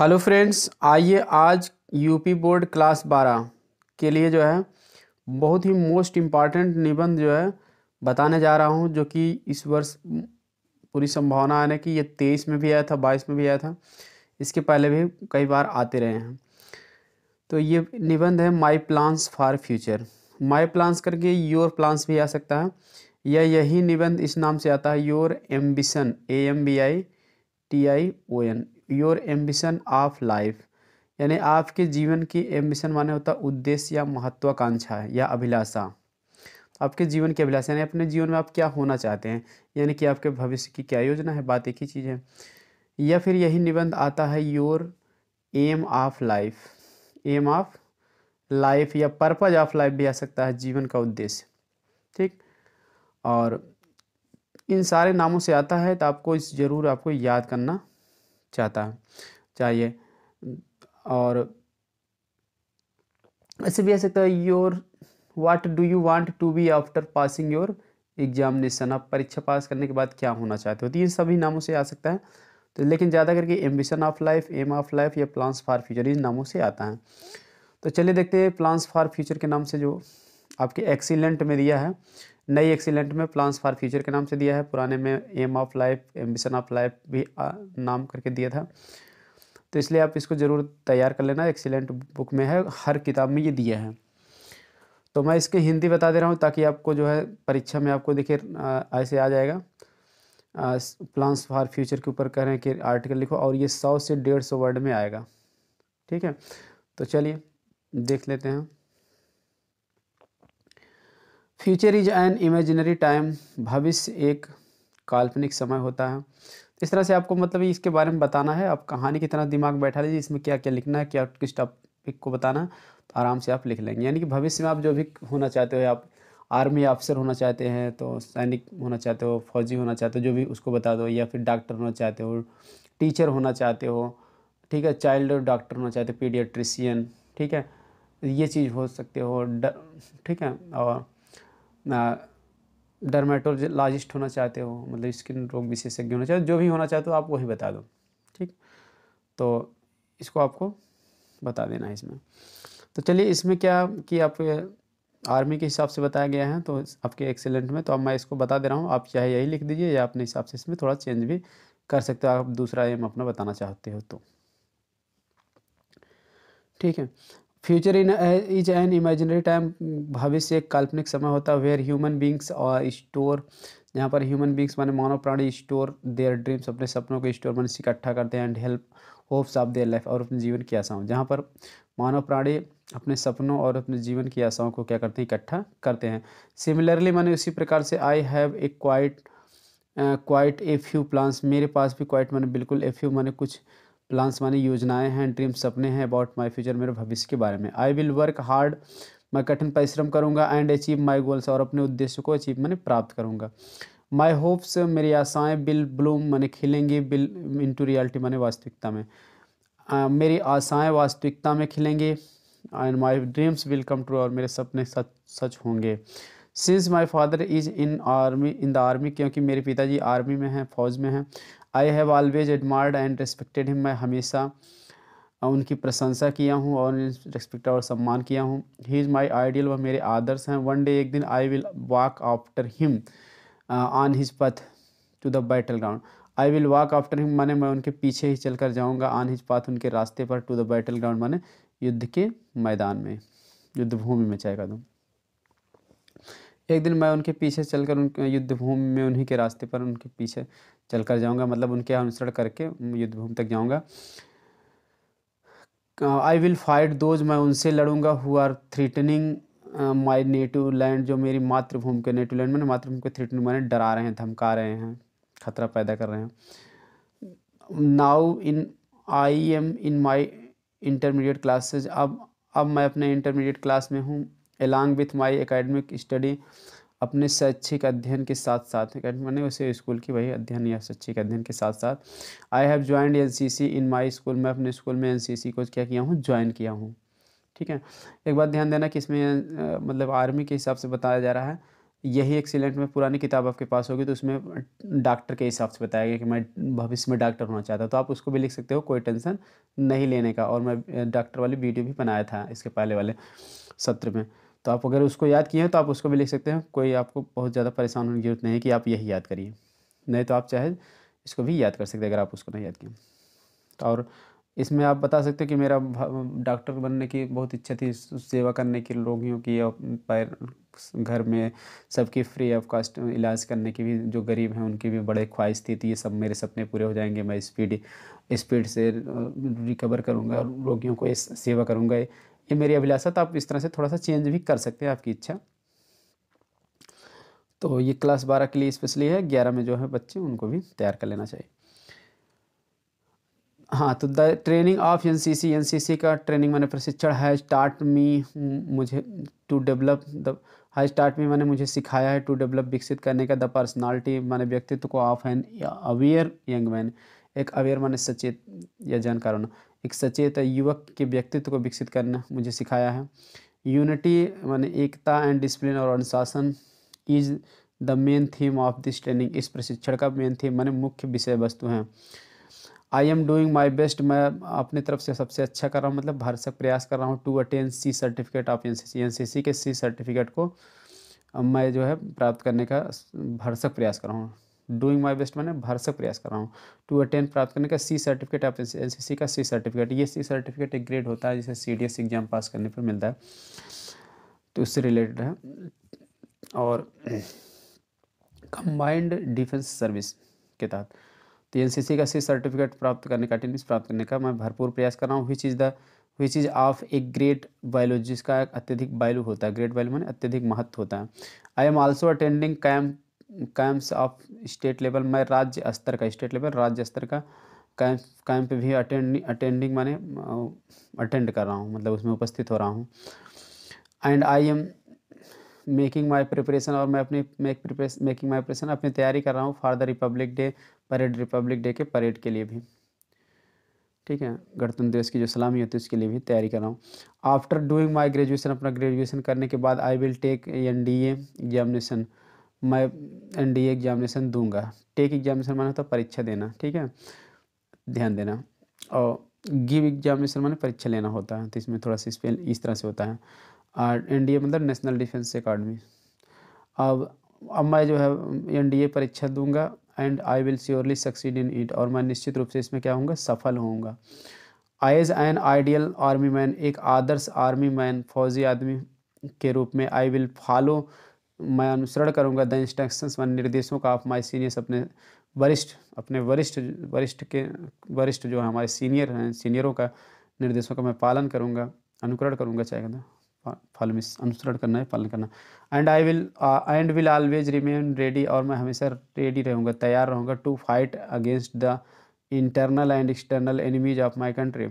hello friends आइए आज UP board class बारह के लिए जो है बहुत ही मोस्ट इम्पॉर्टेंट निबंध जो है बताने जा रहा हूँ जो कि इस वर्ष पूरी संभावना है कि ये तेईस में भी आया था बाईस में भी आया था इसके पहले भी कई बार आते रहे हैं तो ये निबंध है my plans for future my plans करके योर प्लान्स भी आ सकता है या यही निबंध इस नाम से आता है your ambition A M B I T I O N your ambition of life यानी आपके जीवन की एम्बिशन माने होता है उद्देश्य या महत्वाकांक्षा या अभिलाषा आपके जीवन की अभिलाषा यानी अपने जीवन में आप क्या होना चाहते हैं यानी कि आपके भविष्य की क्या योजना है बात एक ही चीज़ है या फिर यही निबंध आता है your aim of life aim of life या पर्पज ऑफ लाइफ भी आ सकता है जीवन का उद्देश्य ठीक और इन सारे नामों से आता है तो आपको इस ज़रूर आपको याद करना चाहता है चाहिए और ऐसे भी आ सकता है your what do you want to be after passing your examination आप परीक्षा पास करने के बाद क्या होना चाहते हो तो ये सभी नामों से आ सकता है तो लेकिन ज़्यादा करके ambition of life aim of life या प्लान्स फॉर फ्यूचर इन नामों से आता है तो चलिए देखते हैं प्लान्स फॉर फ्यूचर के नाम से जो आपके एक्सीलेंट में दिया है नई एक्सीलेंट में प्लान्स फॉर फ्यूचर के नाम से दिया है पुराने में aim of life ambition of life भी नाम करके दिया था तो इसलिए आप इसको ज़रूर तैयार कर लेना एक्सीलेंट बुक में है हर किताब में ये दिया है तो मैं इसके हिंदी बता दे रहा हूँ ताकि आपको जो है परीक्षा में आपको देखिए ऐसे आ जाएगा प्लान्स फॉर फ्यूचर के ऊपर कह रहे हैं कि आर्टिकल लिखो और ये सौ से डेढ़ सौ वर्ड में आएगा ठीक है तो चलिए देख लेते हैं future is an imaginary time भविष्य एक काल्पनिक समय होता है इस तरह से आपको मतलब इसके बारे में बताना है आप कहानी की तरह दिमाग बैठा लीजिए इसमें क्या क्या लिखना है क्या किस टॉपिक को बताना तो आराम से आप लिख लेंगे यानी कि भविष्य में आप जो भी होना चाहते हो आप आर्मी अफसर होना चाहते हैं तो सैनिक होना चाहते हो फौजी होना चाहते हो जो भी उसको बता दो या फिर डॉक्टर होना चाहते हो टीचर होना चाहते हो ठीक है चाइल्ड डॉक्टर होना चाहते हो पीडियाट्रिशियन ठीक है ये चीज़ हो सकते हो ठीक है और डर्मेटोलॉजिस्ट होना चाहते हो मतलब स्किन रोग विशेषज्ञ होना चाहते हो जो भी होना चाहते हो तो आप वही बता दो ठीक तो इसको आपको बता देना है इसमें तो चलिए इसमें क्या कि आपके आर्मी के हिसाब से बताया गया है तो आपके एक्सेलेंट में तो अब मैं इसको बता दे रहा हूँ आप चाहे यही लिख दीजिए या अपने हिसाब से इसमें थोड़ा चेंज भी कर सकते हो आप दूसरा एम अपना बताना चाहते हो तो ठीक है future in is an imaginary time भविष्य एक काल्पनिक समय होता है वेयर ह्यूमन बींग्स और स्टोर जहाँ पर ह्यूमन बींग्स माने मानव प्राणी स्टोर देयर ड्रीम्स अपने सपनों को स्टोर मैंने इकट्ठा करते हैं and help hopes of their life और अपने जीवन की आशाओं जहाँ पर मानव प्राणी अपने सपनों और अपने जीवन की आशाओं को क्या करते हैं इकट्ठा करते हैं सिमिलरली मैंने उसी प्रकार से I have a quite quite a few plans मेरे पास भी क्वाइट मैंने बिल्कुल ए फ्यू मैंने कुछ प्लान्स मानी योजनाएं हैं ड्रीम्स सपने हैं अबाउट माई फ्यूचर मेरे भविष्य के बारे में आई विल वर्क हार्ड मैं कठिन परिश्रम करूंगा एंड अचीव माई गोल्स और अपने उद्देश्य को अचीव मैंने प्राप्त करूंगा माई होप्स मेरी आशाएं बिल ब्लूम मैंने खिलेंगी बिल इन टू रियलिटी मैंने वास्तविकता में uh, मेरी आशाएं वास्तविकता में खिलेंगी and my dreams will come true और मेरे सपने सच सच होंगे since my father is in army in the army क्योंकि मेरे पिताजी आर्मी में हैं फ़ौज में हैं I have always admired and respected him मैं हमेशा उनकी प्रशंसा किया हूँ और रिस्पेक्ट और सम्मान किया हूँ ही इज़ माई आइडियल वह मेरे आदर्श हैं वन डे एक दिन I will walk after him on his path to the battle ground I will walk after him माने मैं उनके पीछे ही चल कर जाऊँगा ऑन हिज पाथ उनके रास्ते पर टू द बैटल ग्राउंड माने युद्ध के मैदान में युद्ध भूमि में चाहेगा तुम एक दिन मैं उनके पीछे चलकर उनके भूमि में उन्हीं के रास्ते पर उनके पीछे चल कर जाऊँगा मतलब उनके अनुसरण करके युद्धभूमि तक जाऊंगा आई विल फाइट दोज मैं उनसे लड़ूंगा who are threatening my native land जो मेरी मातृभूमि के नेटिव लैंड मैंने मातृभूमि को थ्रीटनिंग मैंने डरा रहे हैं धमका रहे हैं खतरा पैदा कर रहे हैं now in I am in my intermediate classes अब अब मैं अपने इंटरमीडिएट क्लास में हूँ along with my academic study अपने शैक्षिक अध्ययन के साथ साथ मैंने उसे स्कूल की वही अध्ययन या शैक्षिक अध्ययन के साथ साथ I have join N C C in my school मैं अपने स्कूल में एन सी सी को क्या किया हूँ ज्वाइन किया हूँ ठीक है एक बात ध्यान देना कि इसमें मतलब आर्मी के हिसाब से बताया जा रहा है यही एक्सीलेंट में पुरानी किताब आपके पास होगी तो उसमें डॉक्टर के हिसाब से बताया गया कि मैं भविष्य में डॉक्टर होना चाहता तो आप उसको भी लिख सकते हो कोई टेंशन नहीं लेने का और मैं डॉक्टर वाली वीडियो भी बनाया था इसके पहले वाले सत्र में तो आप अगर उसको याद किए हैं तो आप उसको भी लिख सकते हैं कोई आपको बहुत ज़्यादा परेशान होने की जरूरत नहीं है कि आप यही याद करिए नहीं तो आप चाहे इसको भी याद कर सकते हैं अगर आप उसको नहीं याद किए तो और इसमें आप बता सकते हो कि मेरा डॉक्टर बनने की बहुत इच्छा थी सेवा करने की रोगियों की और पैर घर में सबकी फ्री ऑफ कास्ट इलाज करने की भी जो गरीब हैं उनकी भी बड़े ख्वाहिश थी ये सब मेरे सपने पूरे हो जाएंगे मैं स्पीड स्पीड से रिकवर करूँगा रोगियों को सेवा करूँगा ये मेरी अभिलाषा तो आप इस तरह से थोड़ा सा चेंज भी कर सकते हैं आपकी इच्छा तो ये क्लास बारह के लिए स्पेशली है ग्यारह में जो है बच्चे उनको भी तैयार कर लेना चाहिए हाँ तो the training of N C C N C C का ट्रेनिंग मैंने प्रशिक्षण है स्टार्ट मी मुझे to develop the high start me मैंने मुझे सिखाया है टू डेवलप विकसित करने का द पर्सनालिटी मैंने व्यक्तित्व को of an aware young man एक अवेयर माने सचेत या जानकार होना एक सचेत युवक के व्यक्तित्व को विकसित करना मुझे सिखाया है यूनिटी माने एकता एंड डिसिप्लिन और अनुशासन is the main theme of this training इस प्रशिक्षण का मेन थीम माने मुख्य विषय वस्तु हैं I am doing my best मैं अपनी तरफ से सबसे अच्छा कर रहा हूँ मतलब से प्रयास कर रहा हूँ to attain C certificate of N C के सी सर्टिफिकेट को मैं जो है प्राप्त करने का भरसक प्रयास कर रहा हूँ डूइंग माई बेस्ट मैंने भरसक प्रयास कर रहा हूँ टू अटेंड प्राप्त करने का सी सर्टिफिकेट आप एन का सी सर्टिफिकेट ये सी सर्टिफिकेट एक ग्रेड होता है जिसे C D S exam pass करने पर मिलता है तो उससे रिलेटेड है और कंबाइंड डिफेंस सर्विस के तहत तो एन का सी सर्टिफिकेट प्राप्त करने का अटेंडेंस प्राप्त करने का मैं भरपूर प्रयास कर रहा हूँ which is the which is of a great biology जिसका अत्यधिक वैल्यू होता है ग्रेट वैल्यू मैंने अत्यधिक महत्व होता है I am also attending camp camps of state level मैं राज्य स्तर का स्टेट लेवल राज्य स्तर का कैंप कैंप भी अटेंड अटेंडिंग माने अटेंड कर रहा हूँ मतलब उसमें उपस्थित हो रहा हूँ and I am making my preparation और मैं अपनी make preparation making my preparation अपनी तैयारी कर रहा हूँ for the republic day parade republic day के परेड के लिए भी ठीक है गणतंत्र दिवस की जो सलामी होती है उसके लिए भी तैयारी कर रहा हूँ आफ्टर डूइंग माई ग्रेजुएशन अपना ग्रेजुएशन करने के बाद I will take N D examination मैं एन डी एग्जामिनेशन दूंगा टेक एग्जामिनेशन माना होता परीक्षा देना ठीक है ध्यान देना और गिव एग्जामिनेशन माने परीक्षा लेना होता है तो इसमें थोड़ा सा इस इस तरह से होता है और एन डी ए मतलब नेशनल डिफेंस अकाडमी अब अब मैं जो है एन डी ए परीक्षा दूंगा and I will surely succeed in it और मैं निश्चित रूप से इसमें क्या होऊंगा सफल होऊंगा as an ideal army man एक आदर्श आर्मी मैन फौजी आदमी के रूप में आई विल फॉलो मैं अनुसरण करूँगा द इंस्ट्रक्शंस व निर्देशों का ऑफ माई सीनियर्स अपने वरिष्ठ अपने वरिष्ठ वरिष्ठ के वरिष्ठ जो हमारे सीनियर हैं सीनियरों का निर्देशों का मैं पालन करूँगा अनुकरण करूंगा चाहे कहना फल में अनुसरण करना है पालन करना and I will and will always remain ready और मैं हमेशा रेडी रहूँगा तैयार रहूँगा to fight against the internal and external enemies of my country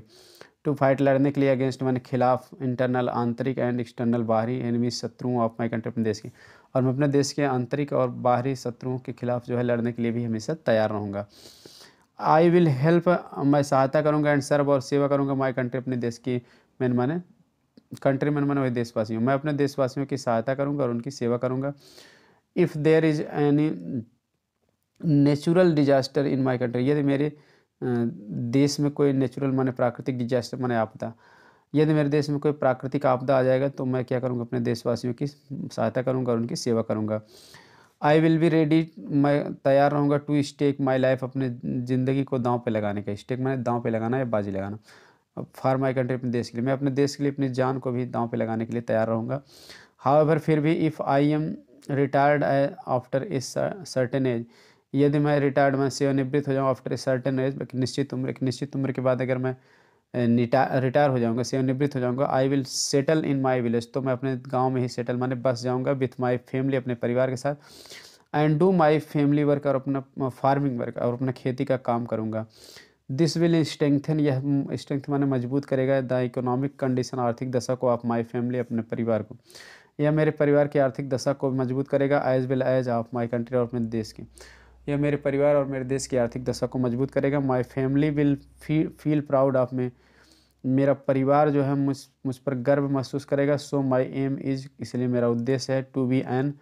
to fight लड़ने के लिए अगेंस्ट मैंने खिलाफ इंटरनल आंतरिक एंड एक्सटर्नल बाहरी एनिमी शत्रुओं ऑफ माई कंट्री अपने देश की और मैं अपने देश के आंतरिक और बाहरी शत्रुओं के खिलाफ जो है लड़ने के लिए भी हमेशा तैयार रहूँगा आई विल हेल्प मैं सहायता करूँगा एंड सर्व और सेवा करूँगा माई कंट्री अपने देश की मैन माने कंट्री मैन माने वही देशवासी मैं अपने देशवासियों की सहायता करूँगा और उनकी सेवा करूँगा if there is any natural disaster in my country यदि मेरे देश में कोई नेचुरल माने प्राकृतिक डिजास्टर माने आपदा यदि मेरे देश में कोई प्राकृतिक आपदा आ जाएगा तो मैं क्या करूँगा अपने देशवासियों की सहायता करूँगा और उनकी सेवा करूँगा आई विल बी रेडी मैं तैयार रहूँगा टू स्टेक माई लाइफ अपने ज़िंदगी को दांव पे लगाने का स्टेक मैंने दांव पे लगाना या बाजी लगाना फॉर माई कंट्री अपने देश के लिए मैं अपने देश के लिए अपनी जान को भी दांव पे लगाने के लिए तैयार रहूँगा हाउ फिर भी if I am retired after a certain age यदि मैं रिटायर्ड में सेवानिवृत्त हो जाऊँ आफ्टर ए सर्टन एज निश्चित उम्र एक निश्चित उम्र के बाद अगर मैं रिटायर हो जाऊँगा सेवानिवृत्त हो जाऊँगा I will settle in my village तो मैं अपने गाँव में ही सेटल माने बस जाऊँगा विथ माई फैमिली अपने परिवार के साथ and do my family work और अपना फार्मिंग वर्क और अपना खेती का काम करूँगा दिस विल स्ट्रेंथन यह स्ट्रेंथ माने मजबूत करेगा द इकोनॉमिक कंडीशन आर्थिक दशा को आप माई फैमिली अपने परिवार को यह मेरे परिवार की आर्थिक दशा को मजबूत करेगा age will age of my country और अपने देश की यह मेरे परिवार और मेरे देश की आर्थिक दशा को मजबूत करेगा my family will feel proud of me मेरा परिवार जो है मुझ मुझ पर गर्व महसूस करेगा सो माई एम इज इसलिए मेरा उद्देश्य है to be an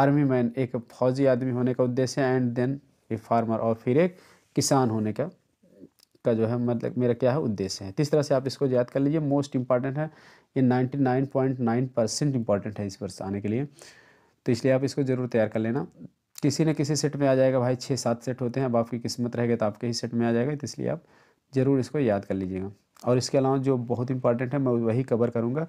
army man एक फौजी आदमी होने का उद्देश्य है एंड देन ए फार्मर और फिर एक किसान होने का का जो है मतलब मेरा क्या है उद्देश्य है किस तरह से आप इसको याद कर लीजिए मोस्ट इंपॉर्टेंट है ये नाइन्टी परसेंट इंपॉर्टेंट है इस वर्ष आने के लिए तो इसलिए आप इसको ज़रूर तैयार कर लेना किसी न किसी सेट में आ जाएगा भाई छः सात सेट होते हैं अब आपकी किस्मत रहेगी तो आपके ही सेट में आ जाएगा तो इसलिए आप ज़रूर इसको याद कर लीजिएगा और इसके अलावा जो बहुत इंपॉर्टेंट है मैं वही कवर करूँगा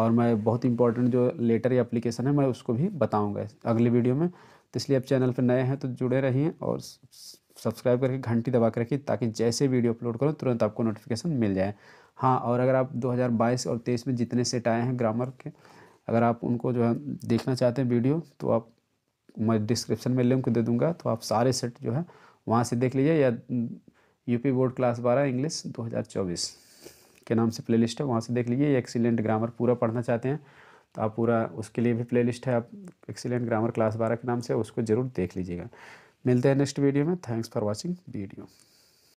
और मैं बहुत इंपॉर्टेंट जो लेटर या अप्लीकेशन है मैं उसको भी बताऊँगा अगली वीडियो में तो इसलिए आप चैनल पर नए हैं तो जुड़े रहिए और सब्सक्राइब करके घंटी दबा के रखिए ताकि जैसे वीडियो अपलोड करो तुरंत आपको नोटिफिकेशन मिल जाए हाँ और अगर आप 2022 और 23 में जितने सेट आए हैं ग्रामर के अगर आप उनको जो है देखना चाहते हैं वीडियो तो आप मैं डिस्क्रिप्शन में लिंक दे दूँगा तो आप सारे सेट जो है वहाँ से देख लीजिए या यूपी बोर्ड क्लास बारह इंग्लिश 2024 के नाम से प्लेलिस्ट है वहाँ से देख लीजिए एक्सीलेंट ग्रामर पूरा पढ़ना चाहते हैं तो आप पूरा उसके लिए भी प्लेलिस्ट है आप एक्सीलेंट ग्रामर क्लास बारह के नाम से उसको ज़रूर देख लीजिएगा मिलते हैं नेक्स्ट वीडियो में थैंक्स फॉर वॉचिंग वीडियो